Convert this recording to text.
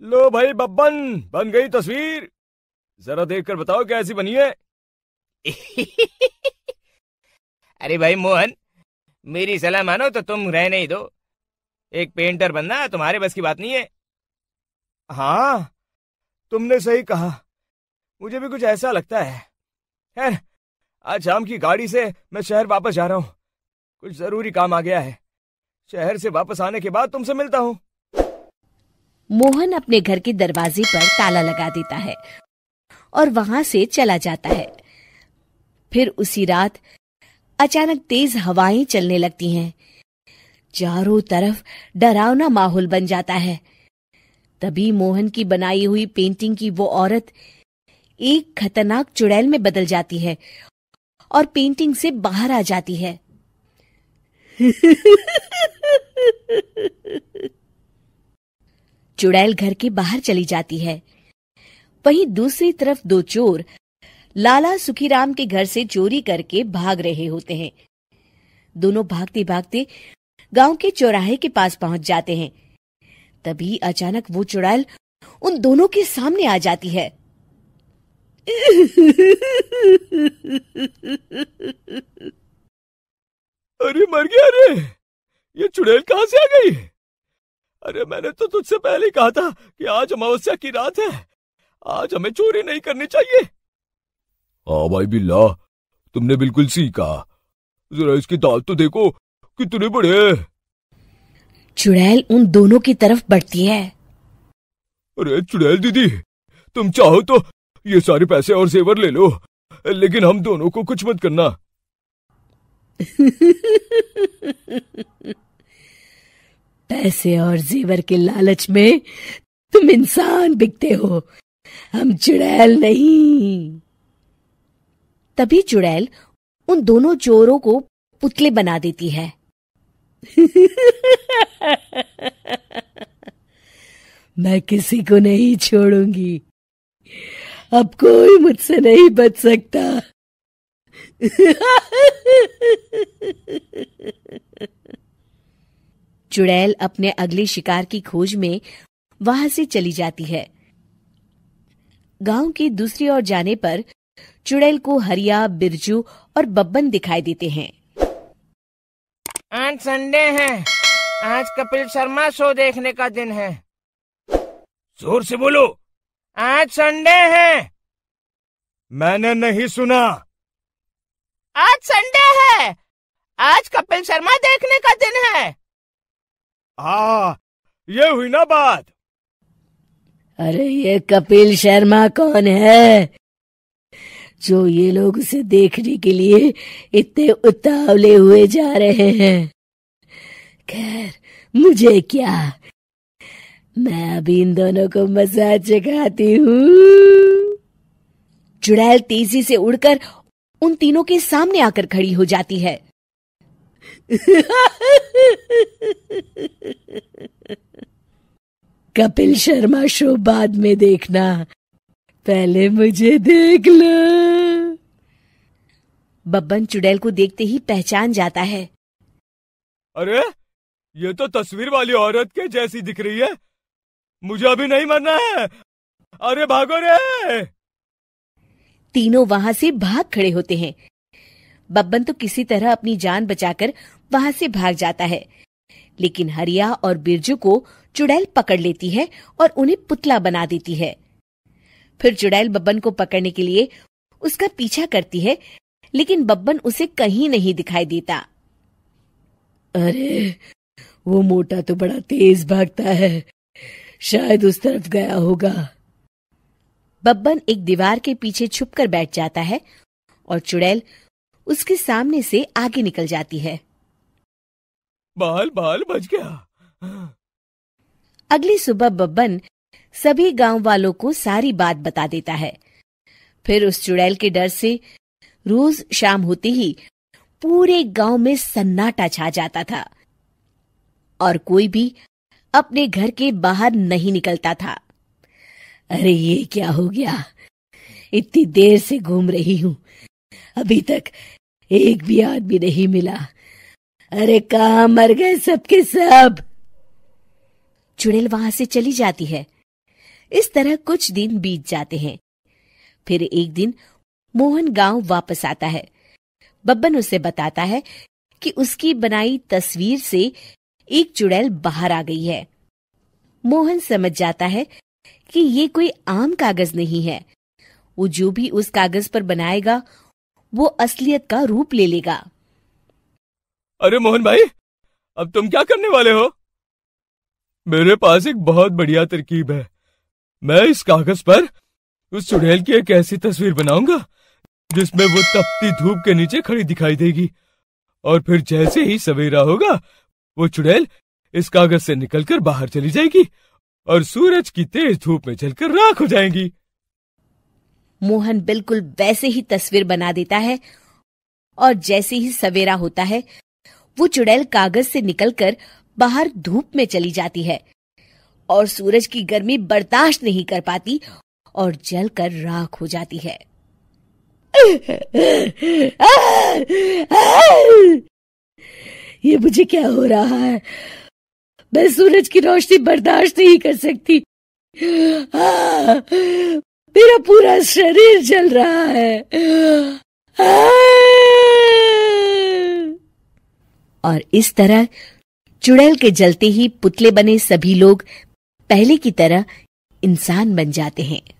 लो भाई बब्बन बन गई तस्वीर जरा देख कर बताओ कैसी बनी है अरे भाई मोहन मेरी सलाह मानो तो तुम रह नहीं दो एक पेंटर बनना तुम्हारे बस की बात नहीं है हाँ तुमने सही कहा मुझे भी कुछ ऐसा लगता है खैर आज शाम की गाड़ी से मैं शहर वापस जा रहा हूँ कुछ जरूरी काम आ गया है शहर से वापस आने के बाद तुमसे मिलता हूँ मोहन अपने घर के दरवाजे पर ताला लगा देता है और वहां से चला जाता है फिर उसी रात अचानक तेज हवाएं चलने लगती हैं चारों तरफ डरावना माहौल बन जाता है तभी मोहन की बनाई हुई पेंटिंग की वो औरत एक खतरनाक चुड़ैल में बदल जाती है और पेंटिंग से बाहर आ जाती है चुड़ैल घर के बाहर चली जाती है वहीं दूसरी तरफ दो चोर लाला सुखीराम के घर से चोरी करके भाग रहे होते हैं दोनों भागते भागते गांव के चौराहे के पास पहुंच जाते हैं तभी अचानक वो चुड़ैल उन दोनों के सामने आ जाती है अरे मर गया अरे ये चुड़ैल कहां से आ गई अरे मैंने तो तुझसे पहले कहा था कि आज अमावस्या की रात है आज हमें चोरी नहीं करनी चाहिए हाँ भाई बिल्ला तुमने बिल्कुल सही कहा जरा इसकी दाल तो देखो कितने बड़े चुड़ैल उन दोनों की तरफ बढ़ती है अरे चुड़ैल दीदी तुम चाहो तो ये सारे पैसे और जेवर ले लो लेकिन हम दोनों को कुछ मत करना पैसे और जेवर के लालच में तुम इंसान बिकते हो हम चुड़ैल नहीं तभी चुड़ैल उन दोनों चोरों को पुतले बना देती है मैं किसी को नहीं छोड़ूंगी अब कोई मुझसे नहीं बच सकता चुड़ैल अपने अगले शिकार की खोज में वहां से चली जाती है गांव की दूसरी ओर जाने पर चुड़ैल को हरिया बिरजू और बब्बन दिखाई देते हैं आज संडे है आज कपिल शर्मा शो देखने का दिन है जोर से बोलो आज संडे है मैंने नहीं सुना आज संडे है आज कपिल शर्मा देखने का दिन है हाँ ये हुई ना बात अरे ये कपिल शर्मा कौन है जो ये लोग उसे देखने के लिए इतने उतावले हुए जा रहे हैं खैर मुझे क्या मैं अभी इन दोनों को मजाक चखाती हूँ चुड़ैल तेजी से उड़कर उन तीनों के सामने आकर खड़ी हो जाती है कपिल शर्मा शो बाद में देखना पहले मुझे देख लो बब्बन चुड़ैल को देखते ही पहचान जाता है अरे ये तो तस्वीर वाली औरत के जैसी दिख रही है मुझे अभी नहीं मरना है अरे भागो रे तीनों वहां से भाग खड़े होते हैं बब्बन तो किसी तरह अपनी जान बचाकर वहां से भाग जाता है लेकिन हरिया और बिरजू को चुड़ैल पकड़ लेती है और उन्हें पुतला बना देती है फिर चुड़ैल बब्बन को पकड़ने के लिए उसका पीछा करती है लेकिन बब्बन उसे कहीं नहीं दिखाई देता अरे वो मोटा तो बड़ा तेज भागता है शायद उस तरफ गया होगा बब्बन एक दीवार के पीछे छुपकर बैठ जाता है और चुड़ैल उसके सामने से आगे निकल जाती है बाल बाल बच गया अगली सुबह बब्बन सभी गांव वालों को सारी बात बता देता है फिर उस चुड़ैल के डर से रोज शाम होते ही पूरे गांव में सन्नाटा छा जाता था और कोई भी अपने घर के बाहर नहीं निकलता था अरे ये क्या हो गया इतनी देर से घूम रही हूं अभी तक एक भी आदमी नहीं मिला अरे कहा मर गए सबके सब चुड़ैल वहां से चली जाती है इस तरह कुछ दिन बीत जाते हैं फिर एक दिन मोहन गांव वापस आता है बब्बन उसे बताता है कि उसकी बनाई तस्वीर से एक चुड़ैल बाहर आ गई है मोहन समझ जाता है कि ये कोई आम कागज नहीं है वो जो भी उस कागज पर बनाएगा वो असलियत का रूप ले लेगा अरे मोहन भाई अब तुम क्या करने वाले हो मेरे पास एक बहुत बढ़िया तरकीब है मैं इस कागज पर उस चुड़ैल की एक ऐसी तस्वीर बनाऊंगा जिसमें वो तपती धूप के नीचे खड़ी दिखाई देगी और फिर जैसे ही सवेरा होगा वो चुड़ैल इस कागज से निकलकर बाहर चली जाएगी और सूरज की तेज धूप में जलकर राख हो जाएगी मोहन बिल्कुल वैसे ही तस्वीर बना देता है और जैसे ही सवेरा होता है वो चुड़ैल कागज से निकलकर बाहर धूप में चली जाती है और सूरज की गर्मी बर्दाश्त नहीं कर पाती और जलकर राख हो जाती है ये मुझे क्या हो रहा है मैं सूरज की रोशनी बर्दाश्त नहीं कर सकती मेरा पूरा शरीर जल रहा है और इस तरह चुड़ैल के जलते ही पुतले बने सभी लोग पहले की तरह इंसान बन जाते हैं